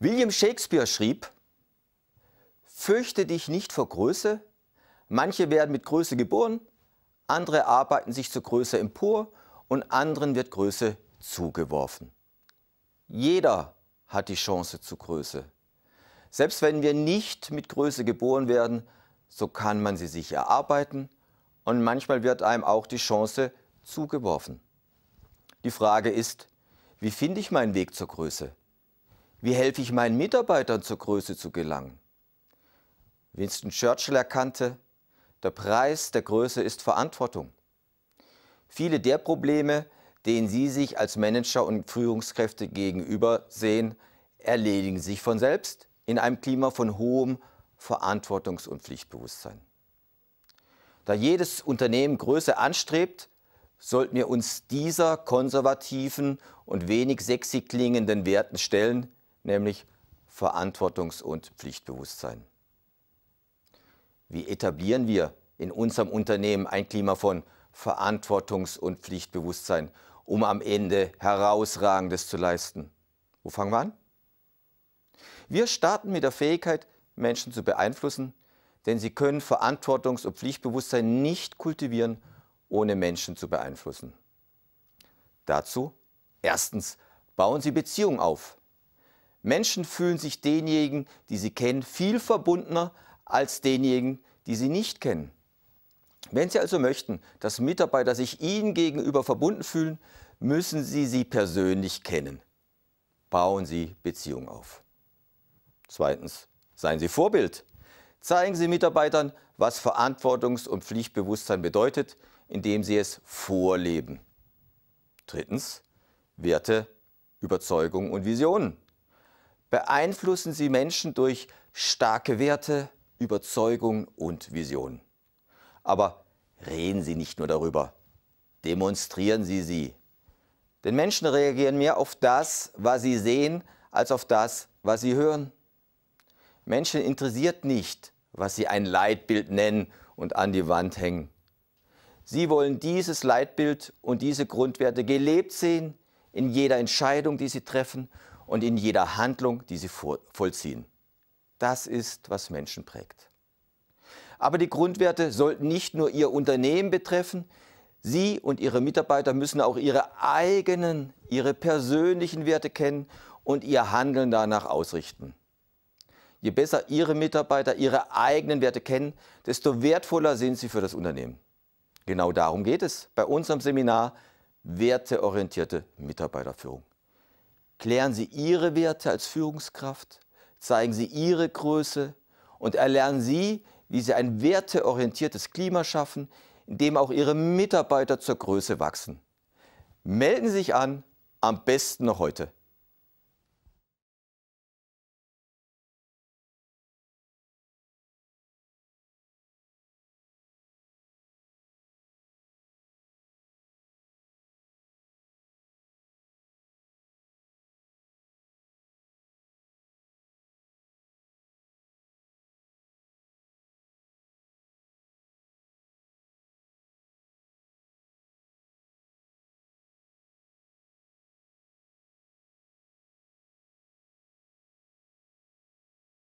William Shakespeare schrieb, Fürchte dich nicht vor Größe, manche werden mit Größe geboren, andere arbeiten sich zur Größe empor und anderen wird Größe zugeworfen. Jeder hat die Chance zu Größe. Selbst wenn wir nicht mit Größe geboren werden, so kann man sie sich erarbeiten und manchmal wird einem auch die Chance zugeworfen. Die Frage ist, wie finde ich meinen Weg zur Größe? Wie helfe ich meinen Mitarbeitern zur Größe zu gelangen? Winston Churchill erkannte, der Preis der Größe ist Verantwortung. Viele der Probleme, denen Sie sich als Manager und Führungskräfte gegenüber sehen, erledigen sich von selbst in einem Klima von hohem Verantwortungs- und Pflichtbewusstsein. Da jedes Unternehmen Größe anstrebt, sollten wir uns dieser konservativen und wenig sexy klingenden Werten stellen, nämlich Verantwortungs- und Pflichtbewusstsein. Wie etablieren wir in unserem Unternehmen ein Klima von Verantwortungs- und Pflichtbewusstsein, um am Ende herausragendes zu leisten? Wo fangen wir an? Wir starten mit der Fähigkeit, Menschen zu beeinflussen, denn sie können Verantwortungs- und Pflichtbewusstsein nicht kultivieren, ohne Menschen zu beeinflussen. Dazu erstens bauen Sie Beziehungen auf. Menschen fühlen sich denjenigen, die sie kennen, viel verbundener als denjenigen, die sie nicht kennen. Wenn Sie also möchten, dass Mitarbeiter sich Ihnen gegenüber verbunden fühlen, müssen Sie sie persönlich kennen. Bauen Sie Beziehungen auf. Zweitens, seien Sie Vorbild. Zeigen Sie Mitarbeitern, was Verantwortungs- und Pflichtbewusstsein bedeutet, indem Sie es vorleben. Drittens, Werte, Überzeugungen und Visionen beeinflussen sie Menschen durch starke Werte, Überzeugung und Vision. Aber reden Sie nicht nur darüber, demonstrieren Sie sie. Denn Menschen reagieren mehr auf das, was sie sehen, als auf das, was sie hören. Menschen interessiert nicht, was sie ein Leitbild nennen und an die Wand hängen. Sie wollen dieses Leitbild und diese Grundwerte gelebt sehen in jeder Entscheidung, die sie treffen und in jeder Handlung, die sie vollziehen. Das ist, was Menschen prägt. Aber die Grundwerte sollten nicht nur ihr Unternehmen betreffen, Sie und Ihre Mitarbeiter müssen auch Ihre eigenen, Ihre persönlichen Werte kennen und Ihr Handeln danach ausrichten. Je besser Ihre Mitarbeiter Ihre eigenen Werte kennen, desto wertvoller sind sie für das Unternehmen. Genau darum geht es bei unserem Seminar Werteorientierte Mitarbeiterführung. Klären Sie Ihre Werte als Führungskraft, zeigen Sie Ihre Größe und erlernen Sie, wie Sie ein werteorientiertes Klima schaffen, in dem auch Ihre Mitarbeiter zur Größe wachsen. Melden Sie sich an, am besten noch heute.